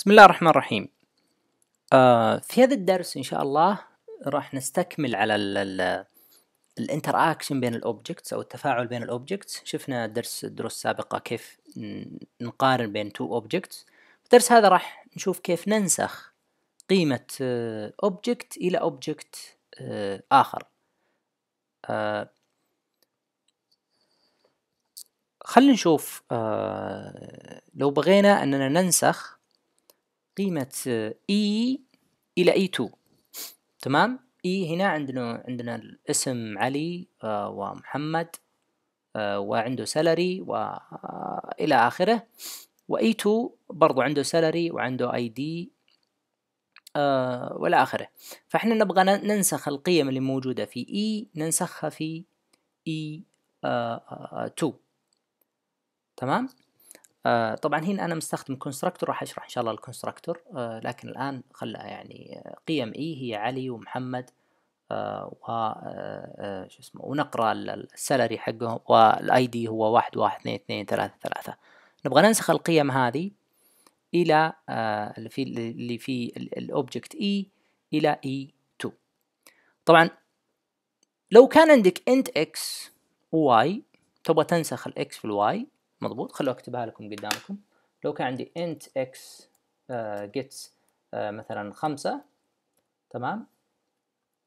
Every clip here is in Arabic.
بسم الله الرحمن الرحيم آه في هذا الدرس إن شاء الله راح نستكمل على الانتر اكشن بين الاوبجكتس او التفاعل بين الاوبجكتس شفنا درس الدروس السابقه كيف نقارن بين تو اوبجكتس الدرس هذا راح نشوف كيف ننسخ قيمه اوبجكت آه، الى اوبجكت آه، اخر آه، خلينا نشوف لو بغينا اننا ننسخ قيمة E إلى E2 تمام E هنا عندنا عندنا الاسم علي آه، ومحمد آه، وعنده سالري وإلى آه، و e وE2 برضو عنده سالري وعنده ID دي والى اخره فاحنا نبغى ننسخ القيم اللي موجوده في e ننسخها في e 2 تمام آه طبعا هنا انا مستخدم كونستراكتور راح اشرح ان شاء الله الكونستراكتور آه لكن الان خلها يعني قيم اي هي علي ومحمد آه و آه، آه، شو اسمه ونقرا السالري حقه والاي دي هو واحد واحد اثنين اثنين ثلاثة ثلاثة نبغى ننسخ القيم هذه الى آه، اللي في اللي في الاوبجكت اي e الى اي e 2 طبعا لو كان عندك انت اكس وواي تبغى تنسخ الاكس في الواي مضبوط خلوه اكتبها لكم قدامكم لو كان عندي int x آه، gets آه، مثلا خمسة تمام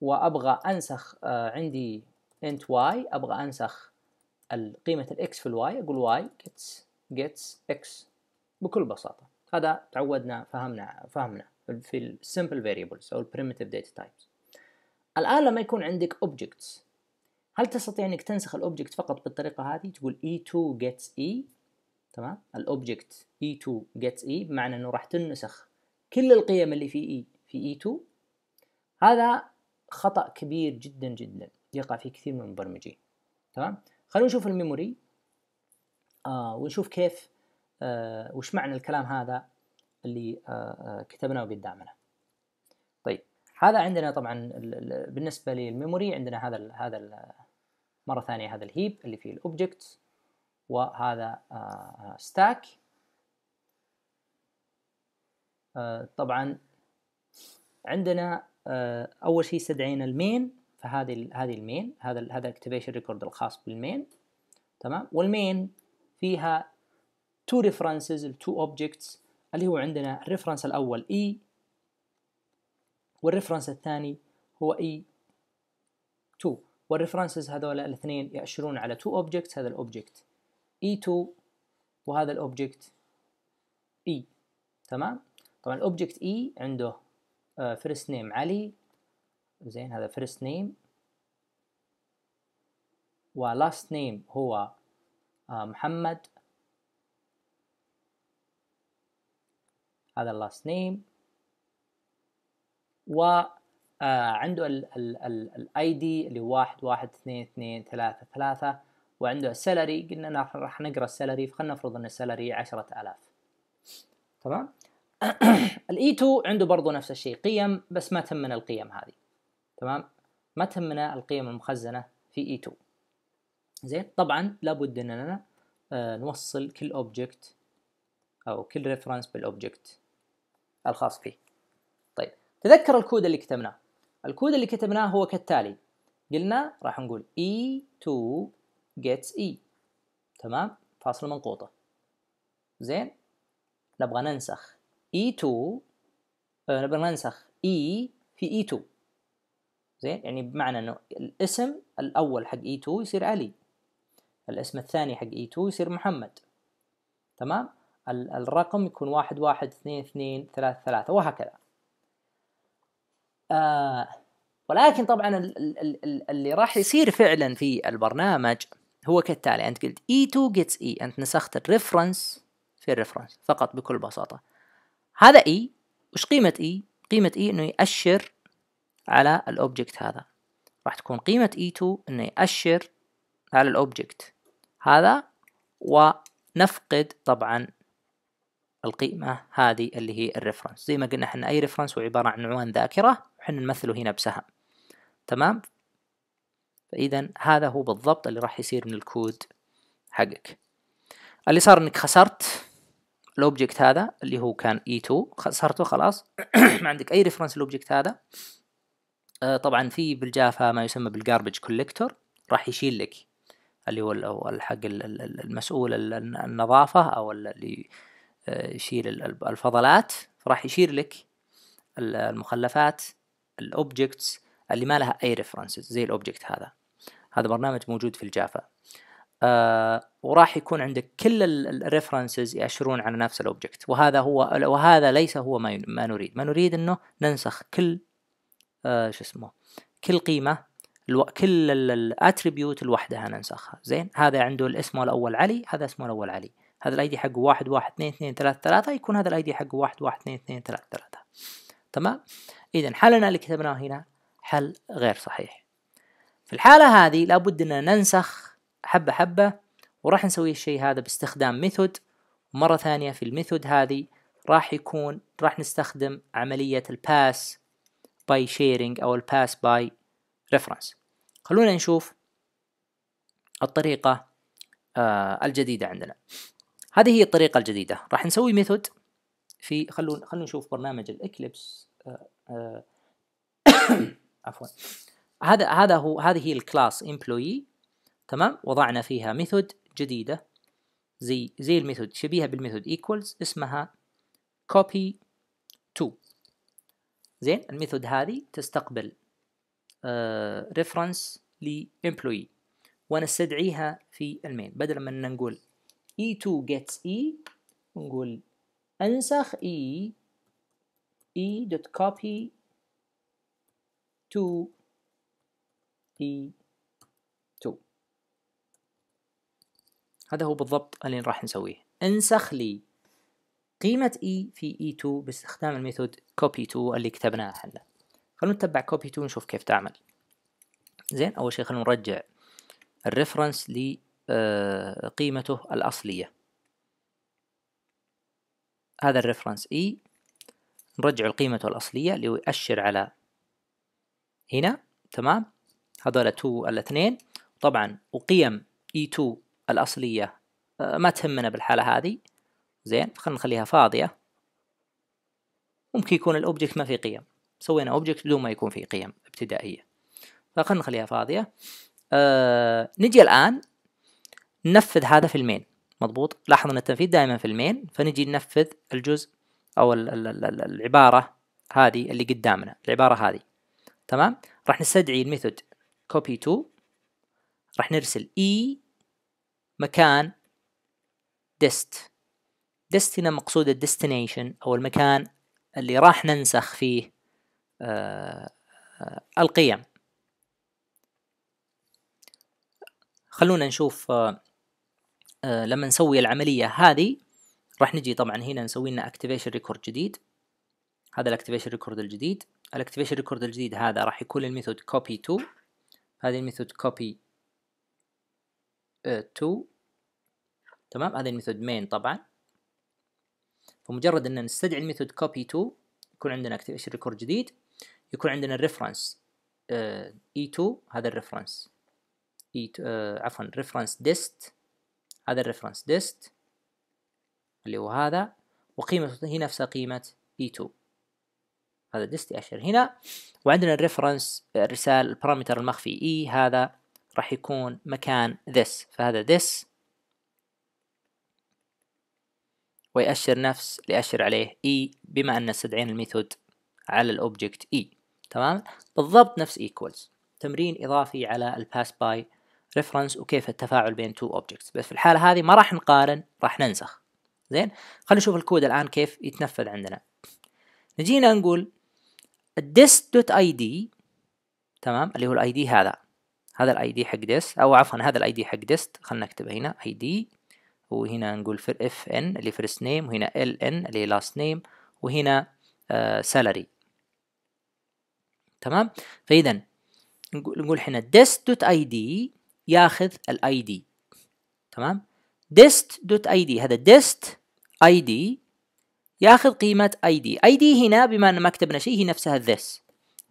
وابغى انسخ آه، عندي int y ابغى انسخ قيمة الاكس في الواي اقول y gets gets x بكل بساطة هذا تعودنا فهمنا فهمنا في ال simple variables او ال primitive data types الآن لما يكون عندك objects هل تستطيع انك تنسخ الاوبجكت فقط بالطريقه هذه تقول e2 gets e تمام الاوبجكت e2 gets e بمعنى انه راح تنسخ كل القيم اللي في e في e2 هذا خطا كبير جدا جدا يقع فيه كثير من المبرمجين تمام خلونا نشوف الميموري آه ونشوف كيف آه وش معنى الكلام هذا اللي آه آه كتبناه قدامنا هذا عندنا طبعا بالنسبه للميموري عندنا هذا الـ هذا الـ مره ثانيه هذا الهيب اللي فيه الاوبجكت وهذا ستاك آه، آه، طبعا عندنا آه، اول شيء استدعينا المين فهذه هذه المين هذا الـ هذا الاكتيفيشن ريكورد الخاص بالمين تمام والمين فيها تو ريفرنسز تو اوبجكتس اللي هو عندنا الريفرنس الاول اي e والريفرنس الثاني هو اي 2 والريفرنسز هذول الاثنين يأشرون على تو اوبجكت هذا الاوبجكت اي 2 وهذا الاوبجكت اي e. تمام طبعا الاوبجكت اي e عنده فيرست آه، نيم علي زين هذا فيرست نيم ولاست نيم هو آه، محمد هذا اللاست نيم وعنده آه، الاي دي اللي هو واحد واحد اثنين اثنين ثلاثة ثلاثة وعنده السالري قلنا راح نقرا السالري فخلنا نفرض ان السالري 10000 تمام الاي 2 e عنده برضو نفس الشيء قيم بس ما تهمنا القيم هذه تمام ما تهمنا القيم المخزنه في اي e 2 زين طبعا لابد اننا آه، نوصل كل اوبجكت او كل ريفرنس بالاوبجكت الخاص فيه تذكر الكود اللي كتبناه الكود اللي كتبناه هو كالتالي قلنا راح نقول e2 gets e تمام فاصلة منقوطة زين نبغى ننسخ e2 آه، نبغى ننسخ e في e2 زين يعني بمعنى انه الاسم الاول حق e2 يصير علي الاسم الثاني حق e2 يصير محمد تمام الرقم يكون واحد واحد اثنين اثنين ثلاثة ثلاثة وهكذا آه، ولكن طبعا اللي راح يصير فعلا في البرنامج هو كالتالي انت قلت e2 gets e انت نسخت الريفرنس في الريفرنس فقط بكل بساطه هذا e وش قيمه e قيمه e انه يأشر على الاوبجكت هذا راح تكون قيمه e2 انه يأشر على الاوبجكت هذا ونفقد طبعا القيمة هذه اللي هي الريفرنس زي ما قلنا احنا أي ريفرنس هو عبارة عن عنوان ذاكرة وحنا نمثله هنا بسهم تمام فإذا هذا هو بالضبط اللي راح يصير من الكود حقك اللي صار انك خسرت الاوبجكت هذا اللي هو كان E2 خسرته خلاص ما عندك اي ريفرنس الاوبجكت هذا آه طبعا في بالجافا ما يسمى بالجاربج كوليكتور راح يشيل لك اللي هو الحق المسؤول النظافة او اللي يشيل الفضلات فراح يشير لك المخلفات الاوبجكتس اللي ما لها اي ريفرنسز زي الاوبجكت هذا هذا برنامج موجود في الجافا آه وراح يكون عندك كل الريفرنسز يأشرون على نفس الاوبجكت وهذا هو وهذا ليس هو ما, ما نريد ما نريد انه ننسخ كل آه شو اسمه كل قيمه الو... كل الاتريبيوت لوحدها ننسخها زين هذا عنده الاسم الاول علي هذا اسمه الاول علي هذا الاي دي حقه واحد واحد اثنين اثنين ثلاثة ثلاثة يكون هذا الاي دي حقه واحد واحد اثنين اثنين ثلاثة ثلاثة تمام اذا حلنا اللي كتبناه هنا حل غير صحيح في الحالة هذه لابد اننا ننسخ حبة حبة وراح نسوي الشيء هذا باستخدام ميثود مرة ثانية في الميثود هذه راح يكون راح نستخدم عملية الباس باي شيرنج أو الباس باي ريفرنس خلونا نشوف الطريقة آه، الجديدة عندنا هذه هي الطريقة الجديدة راح نسوي ميثود في خلونا خلونا نشوف برنامج الاكليبس آه، آه، عفوا هذا هذا هو هذه هي الكلاس امبلوي تمام وضعنا فيها ميثود جديدة زي زي الميثود شبيهة بالميثود equals اسمها copy to زين الميثود هذه تستقبل ريفرنس لامبلوي ونستدعيها في المين بدل من نقول E2 gets E نقول أنسخ E E dot copy to E2 هذا هو بالضبط اللي راح نسويه انسخ لي قيمة E في E2 باستخدام الميثود copy to اللي كتبناها هلا خلونا نتبع copy to نشوف كيف تعمل زين أول شيء خلونا نرجع الريفرنس آه، قيمته الأصلية هذا الريفرنس E نرجع القيمة الأصلية اللي هو يأشر على هنا تمام هذول تو الاثنين طبعا وقيم E2 الأصلية آه، ما تهمنا بالحالة هذه زين خلينا نخليها فاضية ممكن يكون الأوبجكت ما في قيم سوينا أوبجكت بدون ما يكون في قيم ابتدائية فخلنا نخليها فاضية أه نجي الآن ننفذ هذا في المين مضبوط لاحظ ان التنفيذ دائما في المين فنجي ننفذ الجزء او العباره هذه اللي قدامنا العباره هذه تمام راح نستدعي الميثود copy to راح نرسل e مكان dist dist هنا مقصود الديستنيشن او المكان اللي راح ننسخ فيه آه، آه، القيم خلونا نشوف آه، آه، لما نسوي العملية هذه راح نجي طبعا هنا نسوي لنا اكتيفيشن ريكورد جديد هذا الاكتيفيشن ريكورد الجديد الاكتيفيشن ريكورد الجديد هذا راح يكون الميثود كوبي تو هذه الميثود كوبي تو آه، تمام هذه الميثود مين طبعا فمجرد ان نستدعي الميثود كوبي تو يكون عندنا اكتيفيشن ريكورد جديد يكون عندنا الريفرنس اي 2 هذا الريفرنس e اي آه، عفوا ريفرنس ديست هذا الريفرنس ديست اللي هو هذا وقيمة هي نفسها قيمة E2 هذا ديست يأشر هنا وعندنا الريفرنس الرسالة البارامتر المخفي E هذا راح يكون مكان this فهذا this ويأشر نفس اللي أشر عليه E بما أن استدعينا الميثود على الأوبجكت E تمام بالضبط نفس equals تمرين إضافي على الباس باي ريفرنس وكيف التفاعل بين تو اوبجكتس بس في الحاله هذه ما راح نقارن راح ننسخ زين خلينا نشوف الكود الان كيف يتنفذ عندنا نجينا نقول الديست دوت اي دي تمام اللي هو الاي دي هذا هذا الاي دي حق ديست او عفوا هذا الاي دي حق ديست خلينا نكتبه هنا اي دي وهنا نقول اف ان اللي first نيم وهنا ال ان اللي لاست نيم وهنا سالري آه، تمام فاذا نقول هنا ديست دوت اي دي ياخذ الاي دي تمام ديست دوت اي دي هذا ديست اي دي ياخذ قيمه اي دي اي دي هنا بما ان ما كتبنا شيء هي نفسها this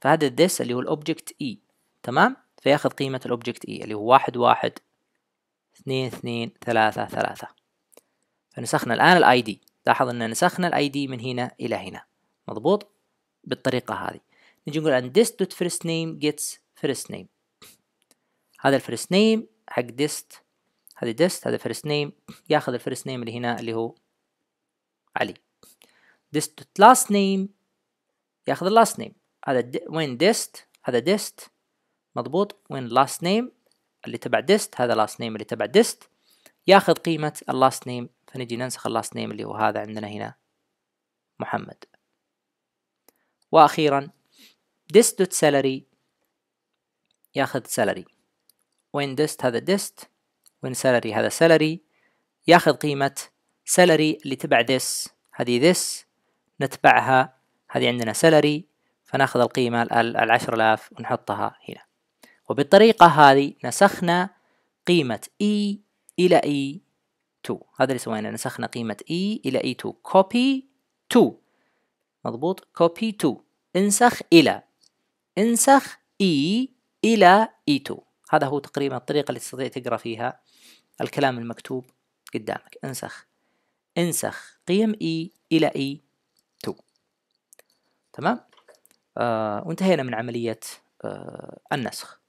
فهذا this اللي هو الاوبجكت اي e. تمام فياخذ قيمه الاوبجكت اي e اللي هو واحد واحد اثنين اثنين ثلاثة ثلاثة فنسخنا الآن الاي دي لاحظ أن نسخنا الاي دي من هنا إلى هنا مضبوط بالطريقة هذه نجي نقول أن this dot first name gets first name هذا الفيرست نيم حق ديست هذه ديست هذا فيرست نيم ياخذ الفيرست نيم اللي هنا اللي هو علي ديست دوت لاست نيم ياخذ اللاست نيم هذا وين ديست هذا ديست مضبوط وين لاست نيم اللي تبع ديست هذا لاست نيم اللي تبع ديست ياخذ قيمة اللاست نيم فنجي ننسخ اللاست نيم اللي هو هذا عندنا هنا محمد وأخيرا ديست دوت سالري ياخذ salary وين ديست هذا ديست وين سالري هذا سالري ياخذ قيمة سالري اللي تبع ديس هذه ذس نتبعها هذه عندنا سالري فناخذ القيمة العشر آلاف ونحطها هنا وبالطريقة هذه نسخنا قيمة E إلى E2 هذا اللي سوينا نسخنا قيمة E إلى E2 copy 2 مضبوط copy 2 انسخ إلى انسخ E إلى E2 هذا هو تقريبا الطريقة اللي تستطيع تقرأ فيها الكلام المكتوب قدامك انسخ انسخ قيم اي e الى اي e 2 تمام آه وانتهينا من عملية آه النسخ